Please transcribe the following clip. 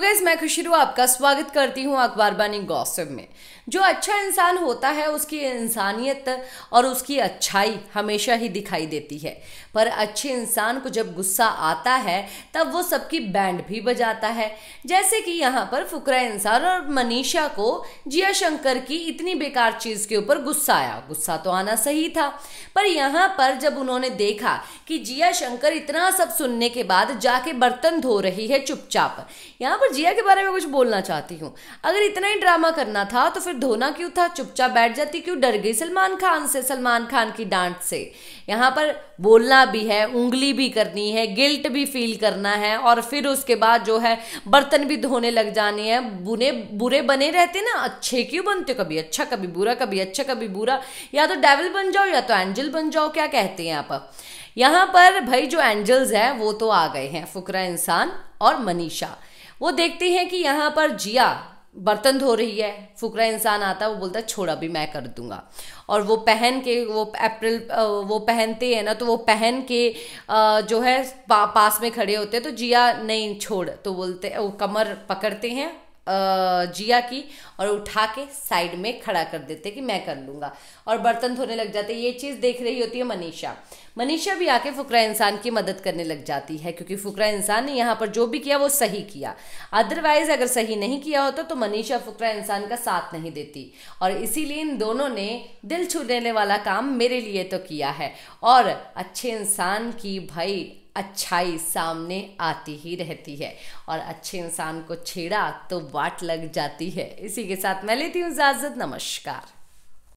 gas तो मैं खुशी रू आपका स्वागत करती हूँ अखबार बानी में जो अच्छा इंसान होता है उसकी इंसानियत और उसकी अच्छाई हमेशा ही दिखाई देती है पर अच्छे इंसान को जब गुस्सा आता है तब वो सबकी बैंड भी बजाता है जैसे कि यहाँ पर फुकरा इंसान और मनीषा को जिया शंकर की इतनी बेकार चीज़ के ऊपर गुस्सा आया गुस्सा तो आना सही था पर यहाँ पर जब उन्होंने देखा कि जिया शंकर इतना सब सुनने के बाद जाके बर्तन धो रही है चुपचाप यहाँ पर और जिया के बारे में कुछ बोलना चाहती हूँ अगर इतना ही ड्रामा करना था तो फिर धोना क्यों था चुपचाप बैठ जाती क्यों डर गई सलमान खान से सलमान खान की डांट से यहाँ पर बोलना भी है उंगली भी करनी है गिल्ट भी फील करना है और फिर उसके बाद जो है बर्तन भी धोने लग जाने हैं बुने बुरे बने रहते ना अच्छे क्यों बनते कभी अच्छा कभी बुरा कभी अच्छा कभी बुरा या तो डेवल बन जाओ या तो एंजल बन जाओ क्या कहते हैं आप यहाँ पर भाई जो एंजल्स हैं वो तो आ गए हैं फुकरा इंसान और मनीषा वो देखती हैं कि यहाँ पर जिया बर्तन धो रही है फुकरा इंसान आता है वो बोलता है छोड़ा भी मैं कर दूंगा और वो पहन के वो अप्रैल वो पहनते हैं ना तो वो पहन के जो है पा, पास में खड़े होते हैं तो जिया नहीं छोड़ तो बोलते वो कमर पकड़ते हैं जिया की और उठा के साइड में खड़ा कर देते कि मैं कर लूँगा और बर्तन धोने लग जाते ये चीज़ देख रही होती है मनीषा मनीषा भी आके फुकरा इंसान की मदद करने लग जाती है क्योंकि फुकरा इंसान ने यहाँ पर जो भी किया वो सही किया अदरवाइज अगर सही नहीं किया होता तो मनीषा फुकरा इंसान का साथ नहीं देती और इसीलिए इन दोनों ने दिल छू देने वाला काम मेरे लिए तो किया है और अच्छे इंसान की भाई अच्छाई सामने आती ही रहती है और अच्छे इंसान को छेड़ा तो वाट लग जाती है इसी के साथ मैं लेती हूँ इजाज़त नमस्कार